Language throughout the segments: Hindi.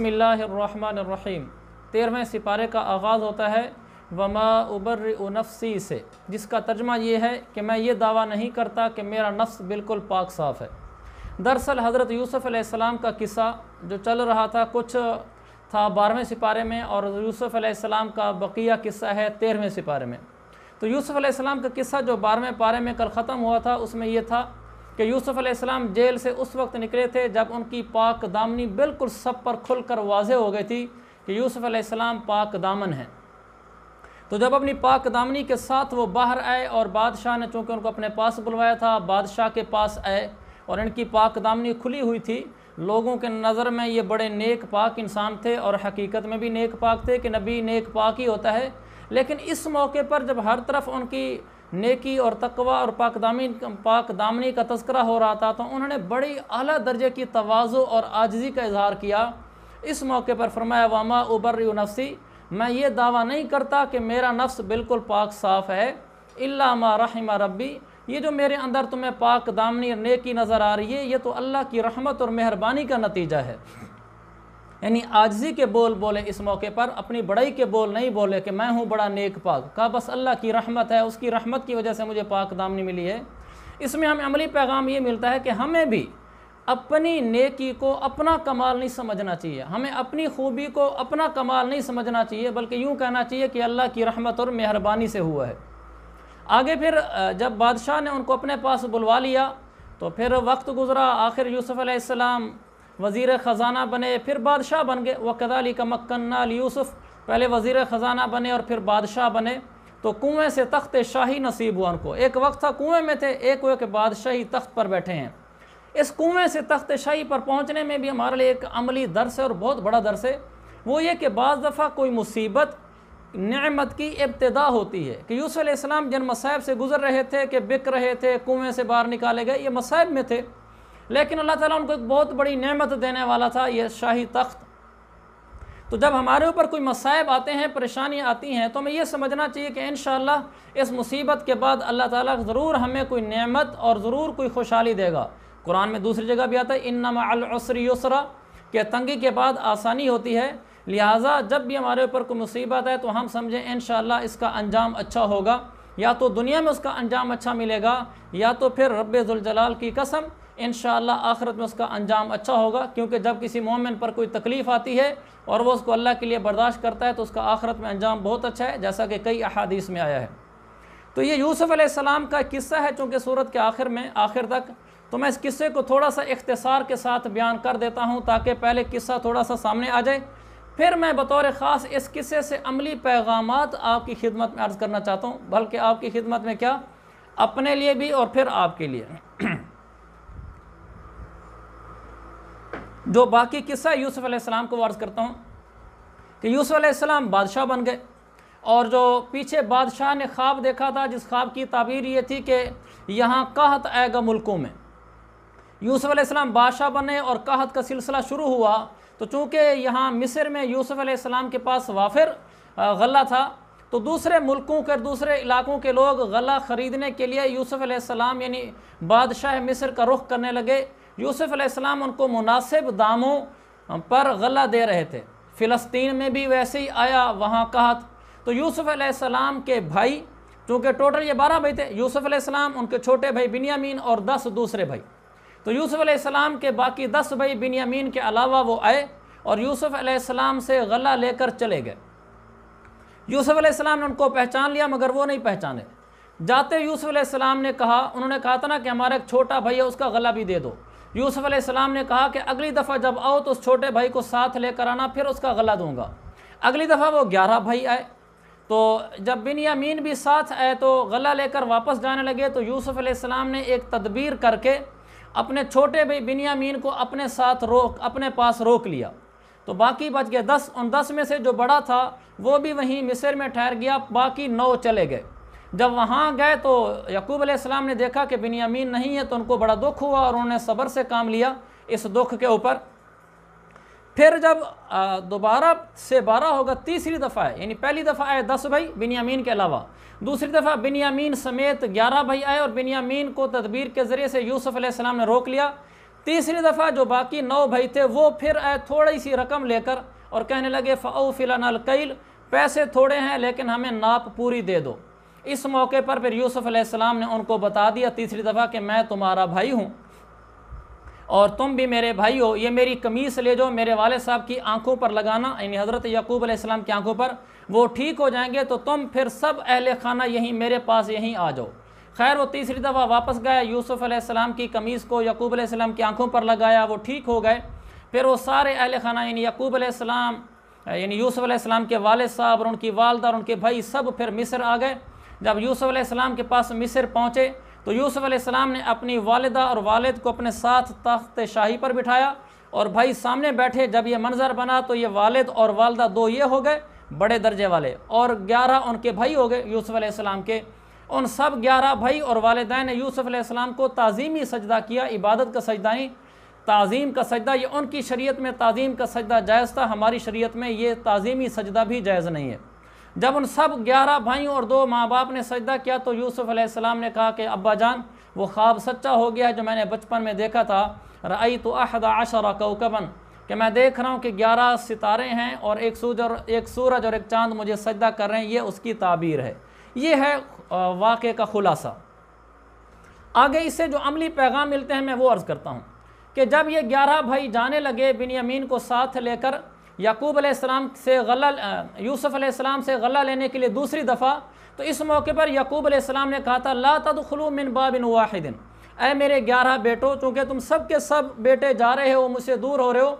बसमीम तेरहवें सिपारे का आगाज़ होता है वमा उबर नफसी से जिसका तर्जमा यह है कि मैं ये दावा नहीं करता कि मेरा नफ्स बिल्कुल पाक साफ़ है दरअसल हज़रत यूसुफ़ का किस्सा जो चल रहा था कुछ था बारहवें सिपारे में और यूसुफ़ का बकिया किस्सा है तेरहवें सिपारे में तो यूसुफ़ का किस्सा जो बारहवें पारे में कल ख़त्म हुआ था उसमें यह था कि यूसुफ़ अलैहिस्सलाम जेल से उस वक्त निकले थे जब उनकी पाक दामनी बिल्कुल सब पर खुल कर वाज हो गई थी कि यूसुफ़ अलैहिस्सलाम पाक दामन हैं तो जब अपनी पाक दामनी के साथ वो बाहर आए और बादशाह ने चूँकि उनको अपने पास बुलवाया था बादशाह के पास आए और इनकी पाक दामनी खुली हुई थी लोगों के नज़र में ये बड़े नेक पाक इंसान थे और हकीकत में भी नेक पाक थे कि नबी नेक पाक ही होता है लेकिन इस मौके पर जब हर तरफ उनकी नेकी और तकवा और पाकदामी पाक दामनी का तस्करा हो रहा था तो उन्होंने बड़ी अली दर्जे की तोज़ो और आजजी का इजहार किया इस मौके पर फरमाया वामा उबर नफसी मैं ये दावा नहीं करता कि मेरा नफ्स बिल्कुल पाक साफ़ है इल्ला मा रहमा रब्बी ये जो मेरे अंदर तुम्हें पाक दामनी और नेकी नज़र आ रही है ये तो अल्लाह की रहमत और मेहरबानी का नतीजा है यानी आजजी के बोल बोले इस मौके पर अपनी बड़ाई के बोल नहीं बोले कि मैं हूँ बड़ा नेक पाक कहा बस अल्लाह की रहमत है उसकी रहमत की वजह से मुझे पाक दामनी मिली है इसमें हमें अमली पैगाम ये मिलता है कि हमें भी अपनी नेकी को अपना कमाल नहीं समझना चाहिए हमें अपनी खूबी को अपना कमाल नहीं समझना चाहिए बल्कि यूँ कहना चाहिए कि अल्लाह की रहमत और मेहरबानी से हुआ है आगे फिर जब बादशाह ने उनको अपने पास बुलवा लिया तो फिर वक्त गुज़रा आखिर यूसुफ़ वज़ी ख़जाना बने फिर बादशाह बन गए वकदाली कदाली का मक्कन्ना यूसुफ़ पहले वजीर ख़जाना बने और फिर बादशाह बने तो कुएँ से तख्त शाही नसीब हुआ उनको एक वक्त था कुएँ में थे एक हुए के बादशाही तख्त पर बैठे हैं इस कुएँ से तख्त शाही पर पहुँचने में भी हमारे लिए एक अमली दर्स है और बहुत बड़ा दर्स है वो ये कि बज़ दफ़ा कोई मुसीबत नमत की इब्तदा होती है कि यूसुफ़ जिन मसायब से गुज़र रहे थे कि बिक रहे थे कुएँ से बाहर निकाले गए ये मसायब में थे लेकिन अल्लाह ताला उनको एक बहुत बड़ी नेमत देने वाला था यह शाही तख्त तो जब हमारे ऊपर कोई मसायब आते हैं परेशानियाँ आती हैं तो हमें यह समझना चाहिए कि इन इस मुसीबत के बाद अल्लाह ताला ज़रूर हमें कोई नेमत और ज़रूर कोई खुशहाली देगा कुरान में दूसरी जगह भी आता है इन नमासरी उसरा के तंगी के बाद आसानी होती है लिहाजा जब भी हमारे ऊपर कोई मुसीबत है तो हम समझें इन इसका अंजाम अच्छा होगा या तो दुनिया में उसका अंजाम अच्छा मिलेगा या तो फिर जुलजलाल की कसम इन आखिरत में उसका अंजाम अच्छा होगा क्योंकि जब किसी मोमिन पर कोई तकलीफ़ आती है और वह उसको अल्लाह के लिए बर्दाश्त करता है तो उसका आखिरत में अंजाम बहुत अच्छा है जैसा कि कई अहादीस में आया है तो ये यूसुफ़ आसमाम का किस्सा है चूँकि सूरत के आखिर में आखिर तक तो मैं इस किस्से को थोड़ा सा इख्तसार के साथ बयान कर देता हूँ ताकि पहले किस्सा थोड़ा सा सामने आ जाए फिर मैं बतौर ख़ास इस किस्से से अमली पैगाम आपकी खिदमत में अर्ज़ करना चाहता हूँ बल्कि आपकी खिदमत में क्या अपने लिए भी और फिर आपके लिए जो बाकी किस्सा यूसुफ़ अलैहिस्सलाम को वार्ज करता हूँ कि यूसुफ़ अलैहिस्सलाम बादशाह बन गए और जो पीछे बादशाह ने ख्वाब देखा था जिस ख्वाब की ताबीर ये थी कि यहाँ कहत आएगा मुल्कों में यूसुफ़ अलैहिस्सलाम बादशाह बने और कहत का सिलसिला शुरू हुआ तो चूँकि यहाँ मिस्र में यूसुफ़ अलैहिस्सलाम के पास वाफिर गला था तो दूसरे मुल्कों के दूसरे इलाकों के लोग गला ख़रीदने के लिए यूसुफ़ अलैहिस्सलाम यानी बादशाह मिस्र का रुख करने लगे यूसुफ अलैहिस्सलाम उनको मुनासिब दामों पर गला दे रहे थे फ़िलिस्तीन में भी वैसे ही आया वहाँ कहा तो यूसुफ अलैहिस्सलाम के भाई चूँकि टोटल ये बारह भाई थे यूसुफ अलैहिस्सलाम उनके छोटे भाई बिनियामीन और दस दूसरे भाई तो यूसुफ अलैहिस्सलाम के बाकी दस भाई बिनियामीन के अलावा वो आए और यूसुफ अलैहिस्सलाम से गला लेकर चले गए यूसुफ अलैहिस्सलाम ने उनको पहचान लिया मगर वो नहीं पहचाने जाते यूसुफ अलैहिस्सलाम ने कहा उन्होंने कहा था ना कि हमारा एक छोटा भाई है उसका गला भी दे दो यूसुफ अलैहिस्सलाम ने कहा कि अगली दफ़ा जब आओ तो उस छोटे भाई को साथ लेकर आना फिर उसका गला दूंगा अगली दफ़ा वो ग्यारह भाई आए तो जब बिन यामीन भी साथ आए तो गला लेकर वापस जाने लगे तो यूसुफ अलैहिस्सलाम ने एक तदबीर करके अपने छोटे भाई बिन यामीन को अपने साथ रोक अपने पास रोक लिया तो बाकी बच गए दस उन दस में से जो बड़ा था वो भी वहीं मिस्र में ठहर गया बाकी नौ चले गए जब वहाँ गए तो यकूब अलैहिस्सलाम ने देखा कि बिनियामीन नहीं है तो उनको बड़ा दुख हुआ और उन्होंने सब्र से काम लिया इस दुख के ऊपर फिर जब दोबारा से बारह होगा तीसरी दफ़ा है यानी पहली दफ़ा आए दस भाई बिनियामीन के अलावा दूसरी दफ़ा बिनियामीन समेत ग्यारह भाई आए और बिनियामीन को तदबीर के ज़रिए से यूसुफ़ अलैहिस्सलाम ने रोक लिया तीसरी दफ़ा जो बाकी नौ भाई थे वो फिर आए थोड़ी सी रकम लेकर और कहने लगे फाओ फिलानल कैल पैसे थोड़े हैं लेकिन हमें नाप पूरी दे दो इस मौके पर फिर यूसुफ अलैहिस्सलाम ने उनको बता दिया तीसरी दफ़ा कि मैं तुम्हारा भाई हूँ और तुम भी मेरे भाई हो ये मेरी कमीज़ ले जाओ मेरे वाले साहब की आंखों पर लगाना यानी हज़रत यकूब अलैहिस्सलाम की आंखों पर वो ठीक हो जाएंगे तो तुम फिर सब अहल खाना यहीं मेरे पास यहीं आ जाओ खैर वो तीसरी दफ़ा वापस गया यूसुफ अलैहिस्सलाम की कमीज़ को यकूब अलैहिस्सलाम की आंखों पर लगाया वो ठीक हो गए फिर वो सारे अहल खाना यानी यकूब अलैहिस्सलाम यानी यूसुफ अलैहिस्सलाम के वाले साहब और उनकी वालदा और उनके भाई सब फिर मिस्र आ गए जब यूसुफ अलैहिस्सलाम के पास मिस्र पहुँचे तो यूसुफ अलैहिस्सलाम ने अपनी वालदा और वालद को अपने साथ तख्त शाही पर बिठाया और भाई सामने बैठे जब ये मंज़र बना तो ये वालद और वालदा दो ये हो गए बड़े दर्जे वाले और ग्यारह उनके भाई हो गए यूसुफ अलैहिस्सलाम के उन सब ग्यारह भाई और वालदान ने यूसुफ अलैहिस्सलाम को ताज़ीमी सजदा किया इबादत का सजदा नहीं ताज़ीम का सजदा ये उनकी शरीयत में ताज़ीम का सजदा जायज़ था हमारी शरीयत में ये ताज़ीमी सजदा भी जायज़ नहीं है जब उन सब ग्यारह भाइयों और दो माँ बाप ने सजदा किया तो यूसुफ़ अलैहिस्सलाम ने कहा कि अब्बा जान वो ख्वाब सच्चा हो गया जो मैंने बचपन में देखा था रई तो अहद अशरा कौकबन कि मैं देख रहा हूँ कि ग्यारह सितारे हैं और एक सूरज और एक सूरज और एक चांद मुझे सजदा कर रहे हैं ये उसकी ताबीर है ये है वाक़े का ख़ुलासा आगे इससे जो अमली पैगाम मिलते हैं मैं वो अर्ज़ करता हूँ कि जब ये ग्यारह भाई जाने लगे बिन यमीन को साथ लेकर याकूब अलैहिस्सलाम से गला यूसुफ अलैहिस्सलाम से गला लेने के लिए दूसरी दफ़ा तो इस मौके पर याकूब अलैहिस्सलाम ने कहा था ला तदखलू मिन बाबिन वाहिदिन अय मेरे ग्यारह बेटों चूँकि तुम सब के सब बेटे जा रहे हो मुझसे दूर हो रहे हो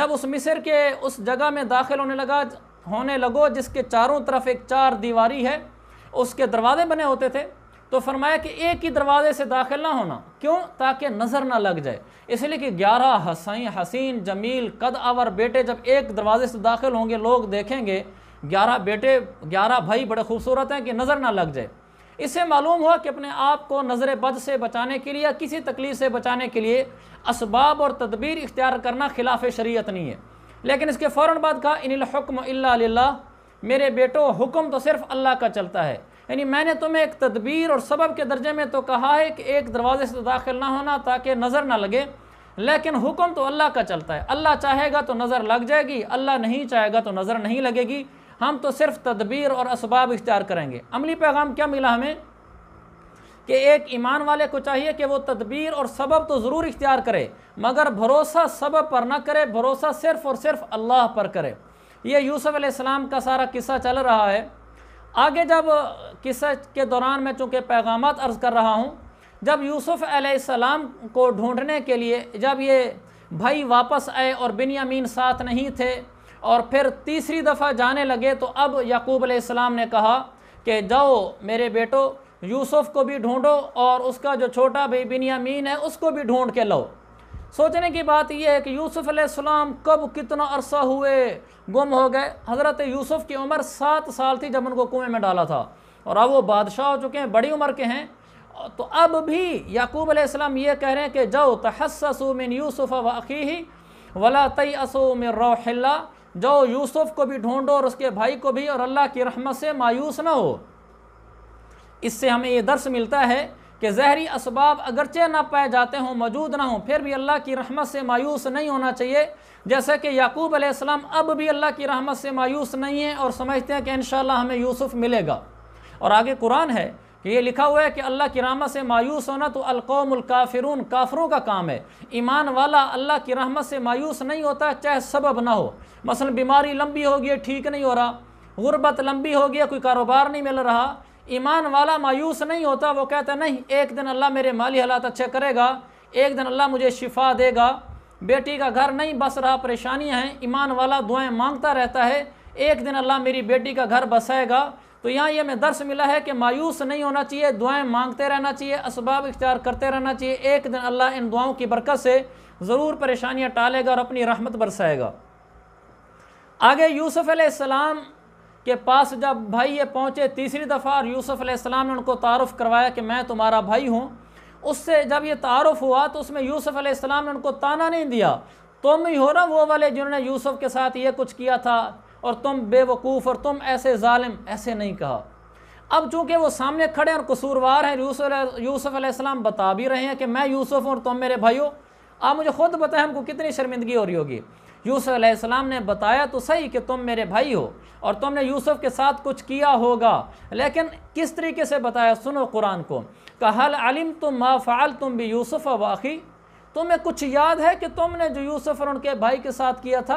जब उस मिस्र के उस जगह में दाखिल होने लगा होने लगो जिसके चारों तरफ एक चार दीवारी है उसके दरवाजे बने होते थे तो फरमाया कि एक ही दरवाजे से दाखिल ना होना क्यों ताकि नज़र ना लग जाए इसलिए कि ग्यारह हसैन हसीन जमील कद आवर बेटे जब एक दरवाजे से दाखिल होंगे लोग देखेंगे ग्यारह बेटे ग्यारह भाई बड़े खूबसूरत हैं कि नज़र ना लग जाए इससे मालूम हुआ कि अपने आप को नज़र बद से बचाने के लिए या किसी तकलीफ़ से बचाने के लिए इसबाब और तदबीर इख्तियार करना खिलाफ शरीयत नहीं है लेकिन इसके फ़ौर बाद कहा इनकम अल्ला मेरे बेटो हुक्म तो सिर्फ़ अल्लाह का चलता है यानी मैंने तुम्हें एक तदबीर और सबब के दर्जे में तो कहा है कि एक दरवाज़े से दाखिल ना होना ताकि नज़र ना लगे लेकिन हुक्म तो अल्लाह का चलता है अल्लाह चाहेगा तो नज़र लग जाएगी अल्लाह नहीं चाहेगा तो नज़र नहीं लगेगी हम तो सिर्फ तदबीर और इसबाब इख्तियार करेंगे अमली पैगाम क्या मिला हमें कि एक ईमान वाले को चाहिए कि वो तदबीर और सबब तो ज़रूर इख्तियार करे मगर भरोसा सबब पर ना करे भरोसा सिर्फ़ और सिर्फ अल्लाह पर करे ये यूसुफ़ का सारा किस्सा चल रहा है आगे जब किस्से के दौरान मैं चूँकि पैगाम अर्ज़ कर रहा हूँ जब यूसुफ़ आसमाम को ढूंढने के लिए जब ये भाई वापस आए और बिनयामीन साथ नहीं थे और फिर तीसरी दफ़ा जाने लगे तो अब याकूब आसमाम ने कहा कि जाओ मेरे बेटो यूसुफ़ को भी ढूंढो और उसका जो छोटा भाई बिनयामीन है उसको भी ढूंढ के लाओ सोचने की बात यह है कि यूसुफ़ कब कितना अरसा हुए गुम हो गए हज़रत यूसुफ़ की उम्र सात साल थी जब उनको कुएँ में डाला था और अब वो बादशाह हो चुके हैं बड़ी उम्र के हैं तो अब भी याकूब आसमाम ये कह रहे हैं कि जो तहससु मिन यूसुफ़ व अखी वला तई असो मिन रोहिल्ला जो यूसुफ़ को भी ढूंढो और उसके भाई को भी और अल्लाह की रहमत से मायूस ना हो इससे हमें ये दर्श मिलता है कि जहरी इसबाब अगरचे ना पाए जाते हों मौजूद ना हों फिर भी अल्लाह की रहमत से मायूस नहीं होना चाहिए जैसे कि याकूब अलैहिस्सलाम अब भी अल्लाह की रहमत से मायूस नहीं है और समझते हैं कि इन हमें यूसुफ़ मिलेगा और आगे कुरान है कि ये लिखा हुआ है कि अल्लाह की रहमत से मायूस होना तो अलकौमकाफिरून काफरों का काम है ईमान वाला अल्लाह की रहमत से मायूस नहीं होता चाहे सबब ना हो मसलन बीमारी लंबी होगी ठीक नहीं हो रहा गुर्बत लंबी होगी कोई कारोबार नहीं मिल रहा ईमान वाला मायूस नहीं होता वो कहता नहीं एक दिन अल्लाह मेरे माली हालात अच्छे करेगा एक दिन अल्लाह मुझे शिफा देगा बेटी का घर नहीं बस रहा परेशानियाँ हैं ईमान वाला दुआएँ मांगता रहता है एक दिन अल्लाह मेरी बेटी का घर बसाएगा तो यहाँ ये मैं दर्श मिला है कि मायूस नहीं होना चाहिए दुआएं मांगते रहना चाहिए इसबाब इख्तियार करते रहना चाहिए एक दिन अल्लाह इन दुआओं की बरकत से ज़रूर परेशानियाँ टालेगा और अपनी रहमत बरसाएगा आगे यूसुफ़ के पास जब भाई ये पहुँचे तीसरी दफ़ा और यूसुफ़ ने उनको तारफ़ करवाया कि मैं तुम्हारा भाई हूँ उससे जब ये तारफ़ हुआ तो उसमें यूसुफ़ ने उनको ताना नहीं दिया तुम ही हो ना वो वाले जिन्होंने यूसुफ़ के साथ ये कुछ किया था और तुम बेवकूफ़ और तुम ऐसे ालिम ऐसे नहीं कहा अब चूँकि वो सामने खड़े और कसूरवार हैं यूसुफ यूसुफ़ बता भी रहे हैं कि मैं यूसुफ़ हूँ और तुम मेरे भाई हो आप मुझे खुद बताएं हमको कितनी शर्मिंदगी हो रही होगी यूसुफ़ ने बताया तो सही कि तुम मेरे भाई हो और तुमने यूसुफ़ के साथ कुछ किया होगा लेकिन किस तरीके से बताया सुनो कुरान को कहल अलिम तुम माफ़ाल फ़ाल तुम भी यूसुफ़ वाक़ी तुम्हें कुछ याद है कि तुमने जो यूसुफ़ और उनके भाई के साथ किया था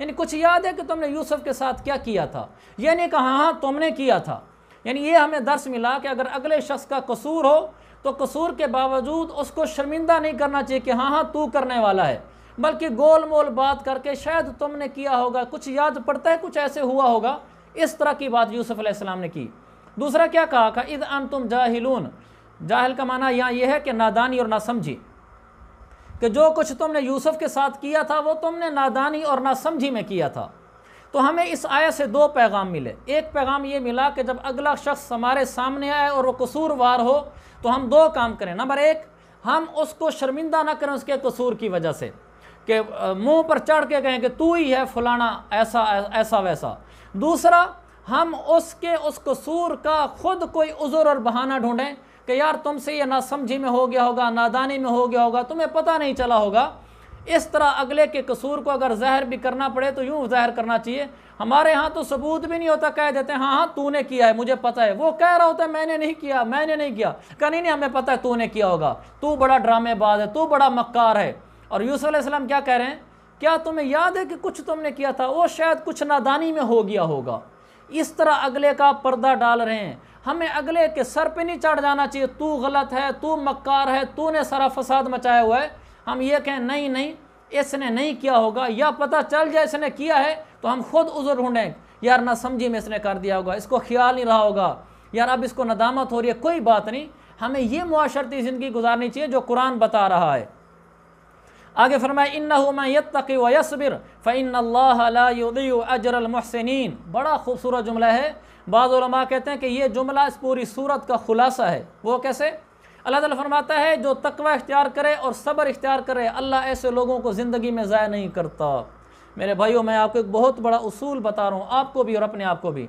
यानी कुछ याद है कि तुमने यूसुफ़ के साथ क्या किया था ये नहीं कहा हाँ तुमने किया था यानी ये हमें दर्श मिला कि अगर अगले शख्स का कसूर हो तो कसूर के बावजूद उसको शर्मिंदा नहीं करना चाहिए कि हाँ हाँ तू करने वाला है बल्कि गोल मोल बात करके शायद तुमने किया होगा कुछ याद पड़ता है कुछ ऐसे हुआ होगा इस तरह की बात यूसुफ अलैहिस्सलाम ने की दूसरा क्या कहा का इद अन तुम जाहिलून जाहिल का माना यहाँ यह है कि नादानी और नासमझी कि जो कुछ तुमने यूसुफ के साथ किया था वो तुमने नादानी और नासमझी में किया था तो हमें इस आय से दो पैगाम मिले एक पैगाम ये मिला कि जब अगला शख्स हमारे सामने आए और वो कसूरवार हो तो हम दो काम करें नंबर एक हम उसको शर्मिंदा ना करें उसके कसूर की वजह से कि मुंह पर चढ़ के कहें कि तू ही है फलाना ऐसा ऐसा वैसा दूसरा हम उसके उस कसूर का खुद कोई उज़र और बहाना ढूंढें कि यार तुमसे ये ना समझी में हो गया होगा नादानी में हो गया होगा तुम्हें पता नहीं चला होगा इस तरह अगले के कसूर को अगर जहर भी करना पड़े तो यूँ जहर करना चाहिए हमारे यहाँ तो सबूत भी नहीं होता कह देते हैं हाँ हाँ तूने किया है मुझे पता है वो कह रहा होता है मैंने नहीं किया मैंने नहीं किया कहीं नहीं हमें पता है तूने किया होगा तू बड़ा ड्रामेबाज है तू बड़ा मक्कार है और यूसुफ़ क्या कह रहे हैं क्या तुम्हें याद है कि कुछ तुमने किया था वो शायद कुछ नादानी में हो गया होगा इस तरह अगले का पर्दा डाल रहे हैं हमें अगले के सर पे नहीं चढ़ जाना चाहिए तू गलत है तू मक्कार है तू ने सारा फसाद मचाया हुआ है हम ये कहें नहीं नहीं इसने नहीं किया होगा या पता चल जाए इसने किया है तो हम खुद उज़र ढूंढें यार ना समझी में इसने कर दिया होगा इसको ख्याल नहीं रहा होगा यार अब इसको नदामत हो रही है कोई बात नहीं हमें ये माशरती ज़िंदगी गुजारनी चाहिए जो कुरान बता रहा है आगे फरमाए इन्नतकी वसबिर फ़ैनलाजरमहसिन बड़ा खूबसूरत जुमला है बाज़ा कहते हैं कि ये जुमला इस पूरी सूरत का खुलासा है वो कैसे अल्लाह ताला फरमाता है जो तकवा इख्तियार करे और सब्र इख्तियार करे अल्लाह ऐसे लोगों को ज़िंदगी में ज़ाय नहीं करता मेरे भाइयों मैं आपको एक बहुत बड़ा उसूल बता रहा हूँ आपको भी और अपने आप को भी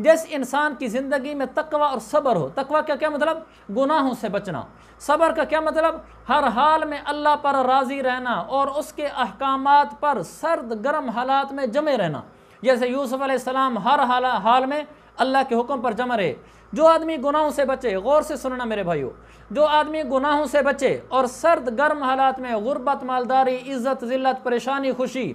जिस इंसान की ज़िंदगी में तकवा और सब्र हो तकवा का क्या मतलब गुनाहों से बचना सब्र का क्या मतलब हर हाल में अल्लाह पर राज़ी रहना और उसके अहकाम पर सर्द गर्म हालात में जमे रहना जैसे यूसुफ़ अलैहिस्सलाम हर हाल हाल में अल्लाह के हुक्म पर जम रहे जो आदमी गुनाहों से बचे गौर से सुनना मेरे भाइयों जो आदमी गुनाहों से बचे और सर्द गर्म हालात में गुर्बत मालदारी इज़्ज़त ज़िल्लत परेशानी खुशी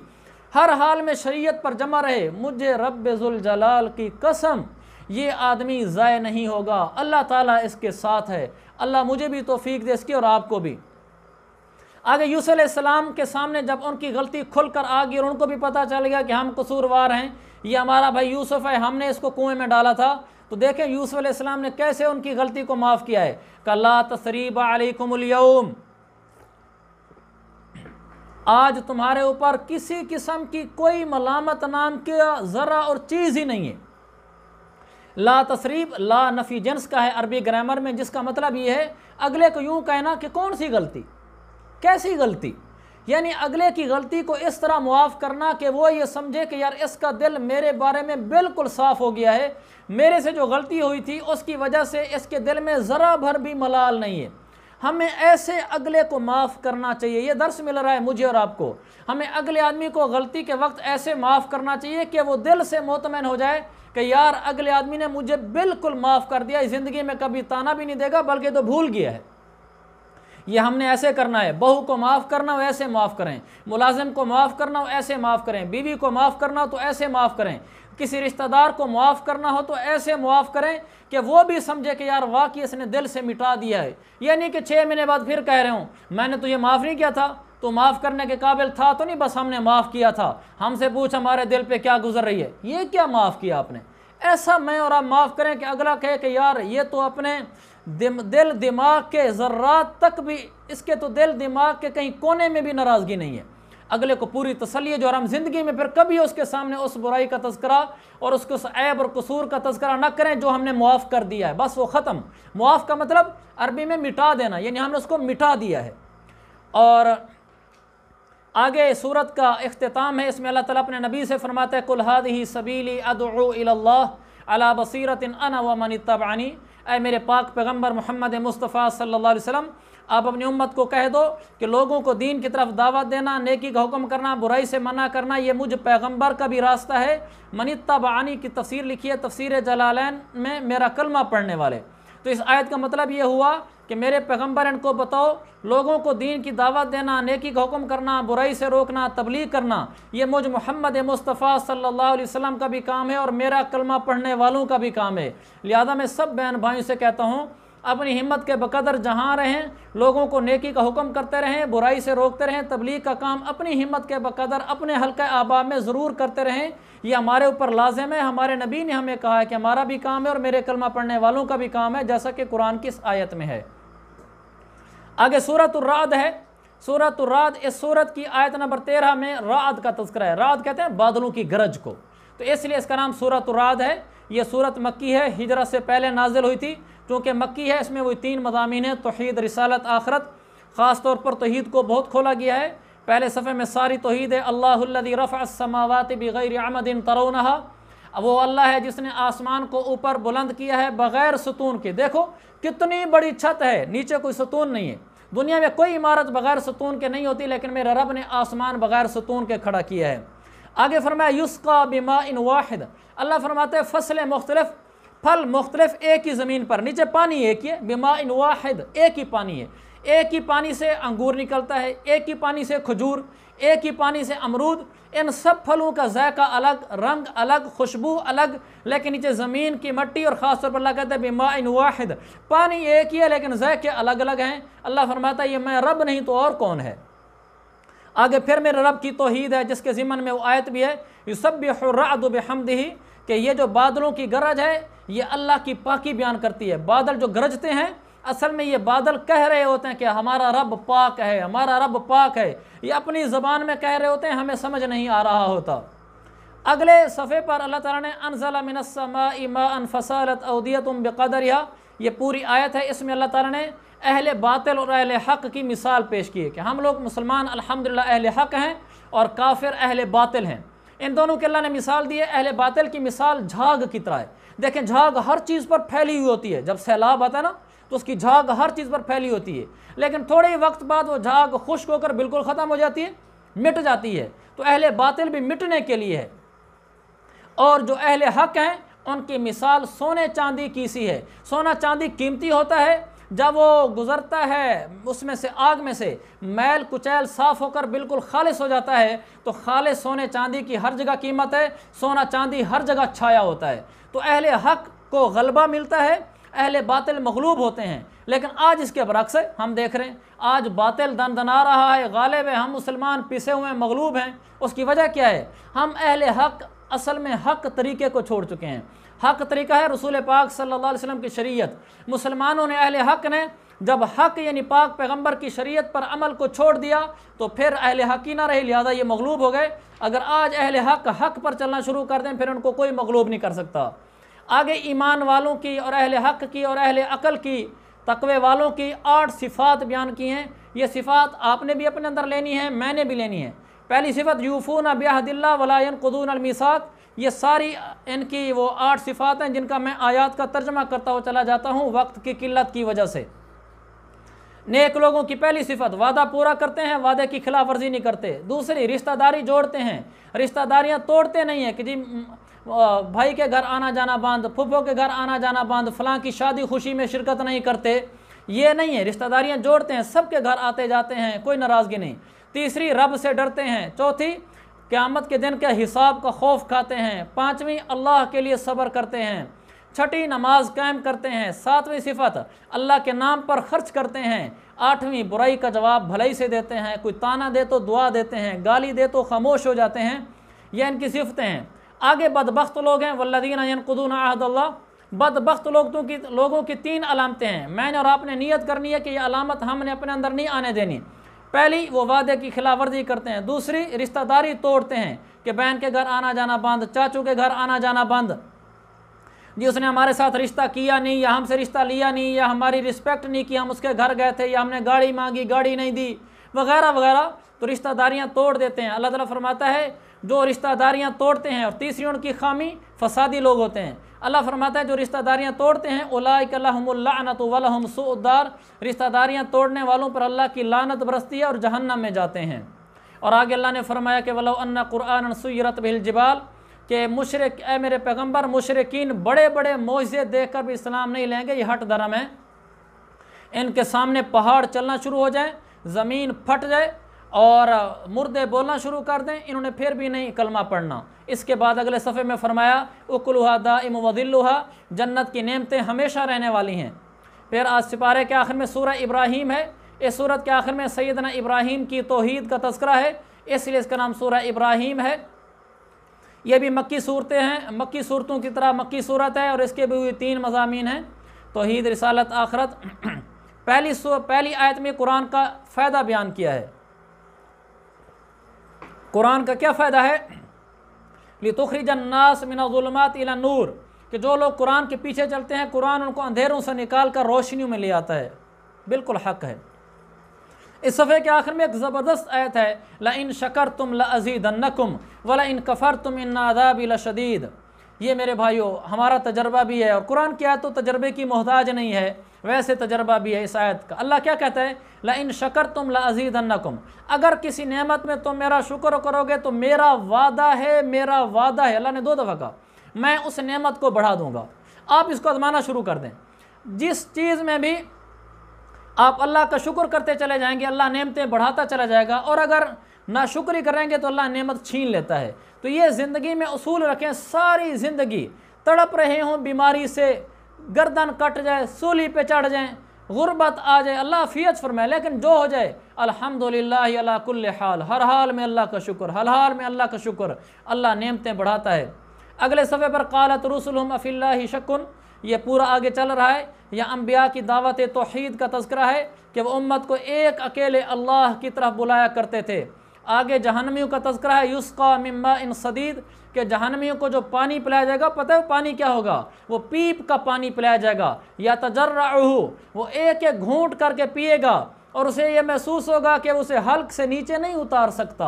हर हाल में शरीयत पर जमा रहे मुझे रबाल जलाल की कसम ये आदमी ज़ाय नहीं होगा अल्लाह ताला इसके साथ है अल्लाह मुझे भी तोफ़ी दे इसकी और आपको भी आगे यूसम के सामने जब उनकी गलती खुल कर आ गई और उनको भी पता चल गया कि हम कसूरवार हैं ये हमारा भाई यूसुफ है हमने इसको कुएं में डाला था तो देखें यूसुफ़ ने कैसे उनकी गलती को माफ़ किया है कल्ला तसरीब अलैकुम आज तुम्हारे ऊपर किसी किस्म की कोई मलामत नाम के ज़रा और चीज़ ही नहीं है ला तसरीब ला नफ़ी जन्स का है अरबी ग्रामर में जिसका मतलब ये है अगले को यूँ कहना कि कौन सी गलती कैसी गलती यानी अगले की गलती को इस तरह मुआफ़ करना कि वो ये समझे कि यार इसका दिल मेरे बारे में बिल्कुल साफ़ हो गया है मेरे से जो गलती हुई थी उसकी वजह से इसके दिल में ज़रा भर भी मलाल नहीं है हमें ऐसे अगले को माफ़ करना चाहिए ये दर्स मिल रहा है मुझे और आपको हमें अगले आदमी को गलती के वक्त ऐसे माफ़ करना चाहिए कि वो दिल से मुतमिन हो जाए कि यार अगले आदमी ने मुझे बिल्कुल माफ़ कर दिया ज़िंदगी में कभी ताना भी नहीं देगा बल्कि तो भूल गया है ये हमने ऐसे करना है बहू को माफ़ करना हो ऐसे माफ़ करें मुलाजिम को माफ़ करना हो ऐसे माफ़ करें बीवी को माफ़ करना हो तो ऐसे माफ़ करें किसी रिश्तेदार को मुआफ़ करना हो तो ऐसे मुआफ़ करें कि वो भी समझे कि यार वाकई इसने दिल से मिटा दिया है यानी कि छः महीने बाद फिर कह रहे हूँ मैंने तुझे माफ़ नहीं किया था तो माफ़ करने के काबिल था तो नहीं बस हमने माफ़ किया था हमसे पूछ हमारे दिल पे क्या गुजर रही है ये क्या माफ़ किया आपने ऐसा मैं और आप माफ़ करें कि अगला कहे कि यार ये तो अपने दिम, दिल दिमाग के ज़र्रात तक भी इसके तो दिल दिमाग के कहीं कोने में भी नाराज़गी नहीं है अगले को पूरी तसली जो और हम ज़िंदगी में फिर कभी उसके सामने उस बुराई का तस्करा और उसके उस ऐब और कसूर का तस्करा ना करें जो हमने मुआफ़ कर दिया है बस वो ख़त्म मुआफ़ का मतलब अरबी में मिटा देना यानी हमने उसको मिटा दिया है और आगे सूरत का अख्ताम है इसमें अल्लाह ताला अपने नबी से फरमाते हैं कुल्हाद ही सबीली अदल्ला बसरत अन व तबानी ए मेरे पाक पैगम्बर मोहम्मद मुस्तफ़ा सल्ला वसम आप अपनी उम्मत को कह दो कि लोगों को दीन की तरफ दावत देना नेकी का हुक्म करना बुराई से मना करना ये मुझ पैगम्बर का भी रास्ता है मनीता बानी की तफसीर लिखी है तफसीर जलालैन में मेरा कलमा पढ़ने वाले तो इस आयत का मतलब ये हुआ कि मेरे पैगम्बर इनको बताओ लोगों को दीन की दावत देना नेकी का हुक्म करना बुराई से रोकना तबलीग करना ये मुझ मोहम्मद मुस्तफ़ा सल्लल्लाहु अलैहि वसल्लम का भी काम है और मेरा कलमा पढ़ने वालों का भी काम है लिहाजा मैं सब बहन भाइयों से कहता हूँ अपनी हिम्मत के बकदर जहाँ रहें लोगों को नेकी का हुक्म करते रहें बुराई से रोकते रहें तबलीग का काम अपनी हिम्मत के बकदर अपने हल्के आबाब में ज़रूर करते रहें ये हमारे ऊपर लाजिम है हमारे नबी ने हमें कहा है कि हमारा भी काम है और मेरे कलमा पढ़ने वालों का भी काम है जैसा कि कुरान की इस आयत में है आगे सूरत उर्राद है सूरत उर्राद इस सूरत की आयत नंबर तेरह में राद का तस्करा है राद कहते हैं बादलों की गरज को तो इसलिए इसका नाम सूरत उर्राद है ये सूरत मक्की है हिजरत से पहले नाजिल हुई थी चूँकि मक्की है इसमें वही तीन मजामी हैं तोहद रसालत आखरत ख़ास तौर पर तोहद को बहुत खोला गया है पहले सफ़े में सारी तोहद है अल्लादी रफ़ासमावत बग़ैर आमदिन अब वो अल्लाह है जिसने आसमान को ऊपर बुलंद किया है बग़ैर सतून के देखो कितनी बड़ी छत है नीचे कोई सतून नहीं है दुनिया में कोई इमारत बग़ैर सतून के नहीं होती लेकिन मेरे रब ने आसमान बग़ैर सतून के खड़ा किया है आगे फरमाया युस्का बिमा इन वाहिद अल्लाह फरमाते फसलें मुख्तलफ़ फल मुख्तलिफ एक ही ज़मीन पर नीचे पानी एक ही है बिमा इन वाहिद एक ही पानी है एक ही पानी से अंगूर निकलता है एक ही पानी से खजूर एक ही पानी से अमरूद इन सब फलों का जायका अलग रंग अलग खुशबू अलग लेकिन नीचे ज़मीन की मट्टी और ख़ास तौर पर अल्लाह कहता है बिमा इन वाहिद पानी एक ही है लेकिन जायके अलग अलग हैं अल्लाह फरमाता है ये मैं रब नहीं तो और कौन है आगे फिर मेरे रब की तोहद है जिसके ज़िमन में वो आयत भी है यूसब हमद ही कि ये जो बादलों की गरज है ये अल्लाह की पाकी बयान करती है बादल जो गरजते हैं असल में ये बादल कह रहे होते हैं कि हमारा रब पाक है हमारा रब पाक है ये अपनी ज़बान में कह रहे होते हैं हमें समझ नहीं आ रहा होता अगले सफ़े पर अल्लाह ताला ने अनजला मिनसमाइन फसालत अवदियत बकदर या ये पूरी आयत है इसमें अल्लाह ताला ने अहल बातिल और अहल हक़ की मिसाल पेश की है कि हम लोग मुसलमान अलहमदिल्ला अहल हक़ हैं और काफिर अहल बातिल हैं इन दोनों के अल्लाह ने मिसाल दी है अहल बातिल की मिसाल झाग की तरह है देखें झाग हर चीज़ पर फैली हुई होती है जब सैलाब आता है ना तो उसकी झाग हर चीज़ पर फैली होती है लेकिन थोड़े ही वक्त बाद वो झाग खुश्क होकर बिल्कुल ख़त्म हो जाती है मिट जाती है तो अहल बातिल भी मिटने के लिए है और जो अहल हक हैं उनकी मिसाल सोने चांदी की सी है सोना चांदी कीमती होता है जब वो गुज़रता है उसमें से आग में से मैल कुचैल साफ़ होकर बिल्कुल खालिश हो जाता है तो खालिश सोने चांदी की हर जगह कीमत है सोना चांदी हर जगह छाया होता है तो अहल हक को गलबा मिलता है अहल बातिल मगलूब होते हैं लेकिन आज इसके बरक्स हम देख रहे हैं आज बातिल दन दना रहा है गालिब है हम मुसलमान पिसे हुए मगलूब हैं उसकी वजह क्या है हम अहल हक असल में हक तरीके को छोड़ चुके हैं हक तरीका है रसूल पाक सल्लल्लाहु अलैहि वसल्लम की शरीयत मुसलमानों ने अहल हक ने जब हक यानी पाक पैगम्बर की शरीयत पर अमल को छोड़ दिया तो फिर अहल हक ही ना रही लिहाजा ये मगलूब हो गए अगर आज अहल हक हक पर चलना शुरू कर दें फिर उनको कोई मगलूब नहीं कर सकता आगे ईमान वालों की और अहल हक की और अहल अकल की तकवे वालों की आठ सिफ़ात बयान की हैं ये सिफ़ात आपने भी अपने अंदर लेनी है मैंने भी लेनी है पहली सिफत यूफ़ून अब्यादिल्ला वलायन कदून अलमिसाक ये सारी इनकी वो आठ सिफ़ात हैं जिनका मैं आयात का तर्जमा करता हुआ चला जाता हूँ वक्त की किल्लत की वजह से नेक लोगों की पहली सिफत वादा पूरा करते हैं वादे की खिलाफ वर्जी नहीं करते दूसरी रिश्तेदारी जोड़ते हैं रिश्तेदारियाँ तोड़ते नहीं हैं कि जी भाई के घर आना जाना बंद फूफो के घर आना जाना बंद फलां की शादी खुशी में शिरकत नहीं करते ये नहीं है रिश्तेदारियाँ जोड़ते हैं सबके घर आते जाते हैं कोई नाराज़गी नहीं तीसरी रब से डरते हैं चौथी क़्यामत के दिन के हिसाब का खौफ खाते हैं पाँचवीं अल्लाह के लिए सब्र करते हैं छठी नमाज कायम करते हैं सातवीं सिफत अल्लाह के नाम पर खर्च करते हैं आठवीं बुराई का जवाब भलाई से देते हैं कोई ताना दे तो दुआ देते हैं गाली दे तो खामोश हो जाते हैं यह इनकी सिफतें हैं आगे बदबख्त लोग हैं वल्लदीन कदून आहदल्ला बदबख्त लोगों की लोगों की तीन अलामतें हैं मैंने और आपने नीयत करनी है कि यह अलामत हमने अपने अंदर नहीं आने देनी पहली वो वादे की खिलाफ वर्जी करते हैं दूसरी रिश्तेदारी तोड़ते हैं कि बहन के घर आना जाना बंद चाचू के घर आना जाना बंद जी उसने हमारे साथ रिश्ता किया नहीं या हमसे रिश्ता लिया नहीं या हमारी रिस्पेक्ट नहीं की हम उसके घर गए थे या हमने गाड़ी मांगी गाड़ी नहीं दी वगैरह वगैरह तो रिश्तेदारियाँ तोड़ देते हैं अल्लाह ताला फरमाता है जो रिश्तेदारियाँ तोड़ते हैं और तीसरी उनकी खामी फसादी लोग होते हैं अल्लाह फरमाता है जो रिश्तेदारियाँ तोड़ते हैं उलाकमलानत वलहम रिश्ता रिश्तेदारियाँ तोड़ने वालों पर अल्लाह की लानत बरसती है और जहन्नम में जाते हैं और आगे अल्लाह ने फरमाया कि वलो अन्ना कुरान सुरत बिल जबाल कि मुशरक ए मेरे पैगम्बर मुशरकिन बड़े बड़े मुआवजे देख कर भी इस्लाम नहीं लेंगे ये हट धर्म है इनके सामने पहाड़ चलना शुरू हो जाए ज़मीन फट जाए और मुर्दे बोलना शुरू कर दें इन्होंने फिर भी नहीं कलमा पढ़ना इसके बाद अगले सफ़े में फरमाया उकलुहा इम वदिल्लुहा जन्नत की नेमतें हमेशा रहने वाली हैं फिर आज सिपारे के आखिर में सूरह इब्राहिम है इस सूरत के आखिर में सैदना इब्राहिम की तोहद का तस्करा है इसलिए इसका नाम सूरा इब्राहिम है ये भी मक्की सूरतें हैं मक्की सूरतों की तरह मक्की सूरत है और इसके भी हुए तीन मजामी हैं तोहद रसालत आखरत पहली पहली आयत में कुरान का फ़ायदा बयान किया है कुरान का क्या फ़ायदा है लितुखरी जन्नास मिनाजुलमत इला नूर कि जो लोग कुरान के पीछे चलते हैं कुरान उनको अंधेरों से निकाल कर रोशनियों में ले आता है बिल्कुल हक है इस सफ़े के आखिर में एक ज़बरदस्त आयत है ल इन शकर तुम लजीदनकुम वला इन कफ़र तुम इन नादाबिल शदीद ये मेरे भाइयों हमारा तजर्बा भी है और कुरान की आयत तो तजर्बे की मोहताज नहीं है वैसे तजर्बा भी है इस आयत का अल्लाह क्या कहता है ल इन शकर तुम लजीदनकुम अगर किसी नेमत में तुम मेरा शुक्र करोगे तो मेरा वादा है मेरा वादा है अल्लाह ने दो दफ़ा कहा मैं उस नेमत को बढ़ा दूँगा आप इसको आजमाना शुरू कर दें जिस चीज़ में भी आप अल्लाह का शुक्र करते चले जाएंगे अल्लाह नेमतें बढ़ाता चला जाएगा और अगर ना शुक्री करेंगे तो अल्लाह नेमत छीन लेता है तो ये ज़िंदगी में असूल रखें सारी ज़िंदगी तड़प रहे हों बीमारी से गर्दन कट जाए सूली पे चढ़ जाएँ गुर्बत आ जाए अल्लाह फ़ियत फरमाए लेकिन जो हो जाए अल्हम्दुलिल्लाह कुल हाल हर हाल में अल्लाह का शुक्र हर हाल में अल्लाह का शुक्र अल्लाह नेमतें बढ़ाता है अगले सफ़े पर कालत रसुलम अफ़िल्ला शकुन ये पूरा आगे चल रहा है या अम्बिया की दावत तोहद का तस्करा है कि वह उम्मत को एक अकेले अल्लाह की तरफ बुलाया करते थे आगे जहनवियों का तस्करा है युस्का मम्मा इन सदीद के जहनवियों को जो पानी पिलाया जाएगा पता है पानी क्या होगा वो पीप का पानी पिलाया जाएगा या तजर्राहू वो एक एक घूंट करके पिएगा और उसे ये महसूस होगा कि उसे हल्क से नीचे नहीं उतार सकता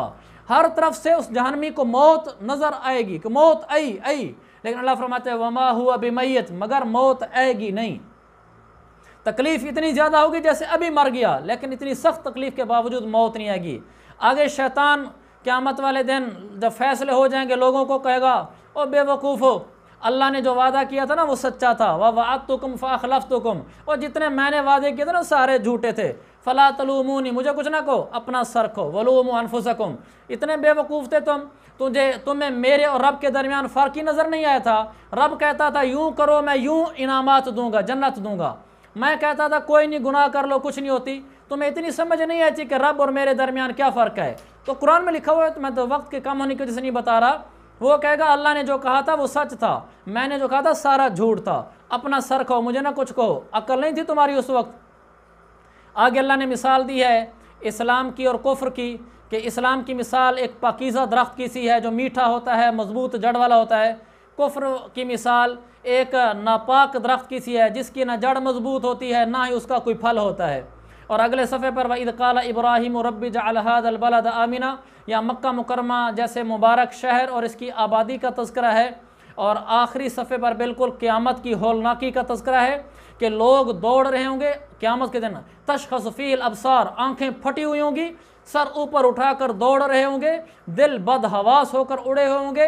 हर तरफ से उस जहनवी को मौत नज़र आएगी कि मौत आई आई लेकिन अल्लाह फरमाते वमा हुआ बेमैत मगर मौत आएगी नहीं तकलीफ़ इतनी ज़्यादा होगी जैसे अभी मर गया लेकिन इतनी सख्त तकलीफ़ के बावजूद मौत नहीं आएगी आगे शैतान क़्यामत वाले दिन जब फैसले हो जाएंगे लोगों को कहेगा ओ बेवकूफ़ हो अल्लाह ने जो वादा किया था ना वो सच्चा था वह वात तो कम फ़ाखलफ तो कम और जितने मैंने वादे किए थे ना सारे झूठे थे फ़ला तलूमूनी मुझे कुछ ना कहो अपना सर खो वलूम अनफुसकुम इतने बेवकूफ़ थे तुम तुझे तुम्हें मेरे और रब के दरमियान फ़र्क ही नज़र नहीं आया था रब कहता था यूँ करो मैं यूँ इनामत दूँगा जन्नत दूंगा मैं कहता था कोई नहीं गुनाह कर लो कुछ नहीं होती तुम्हें इतनी समझ नहीं आती कि रब और मेरे दरमियान क्या फ़र्क है तो कुरान में लिखा हुआ है तो मैं तो वक्त के कम होने की वजह से नहीं बता रहा वो कहेगा अल्लाह ने जो कहा था वो सच था मैंने जो कहा था सारा झूठ था अपना सर कहो मुझे ना कुछ कहो अक्ल नहीं थी तुम्हारी उस वक्त आगे अल्लाह ने मिसाल दी है इस्लाम की और कुफ्र की कि इस्लाम की मिसाल एक पाकिज़ा दरख्त की सी है जो मीठा होता है मज़बूत जड़ वाला होता है कुफ्र की मिसाल एक नापाक दरख्त की सी है जिसकी ना जड़ मज़बूत होती है ना ही उसका कोई फल होता है और अगले सफ़े पर वईद कला इब्राहिम रबी जहाद अलबलद आमिना या मक्का मुकरमा जैसे मुबारक शहर और इसकी आबादी का तस्करा है और आखिरी सफ़े पर बिल्कुल क़्यामत की होलनाकी का तस्करा है कि लोग दौड़ रहे होंगे क़्यामत के दिन तशखसफ़ील अबसार आँखें फटी हुई होंगी सर ऊपर उठाकर दौड़ रहे होंगे दिल बदहवास होकर उड़े होंगे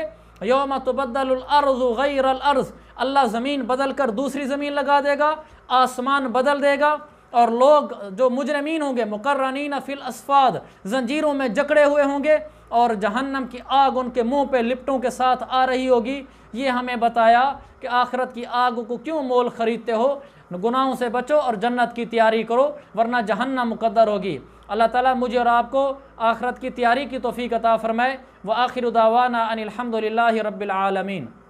योम गैर गैरअर्ज़ अल्लाह ज़मीन बदल कर दूसरी ज़मीन लगा देगा आसमान बदल देगा और लोग जो मुजरमीन होंगे मुकर्रनीन फिल अस्फाद जंजीरों में जकड़े हुए होंगे और जहन्नम की आग उनके मुंह पे लिपटों के साथ आ रही होगी ये हमें बताया कि आखरत की आग को क्यों मोल ख़रीदते हो गुनाहों से बचो और जन्नत की तैयारी करो वरना जहन्नम मुकद्दर होगी अल्लाह ताला मुझे और आपको आखरत की तैयारी की तोफ़ी अता फ़रमाए व आखिर उदावाना अनिलहमदिल्ला रबालमीन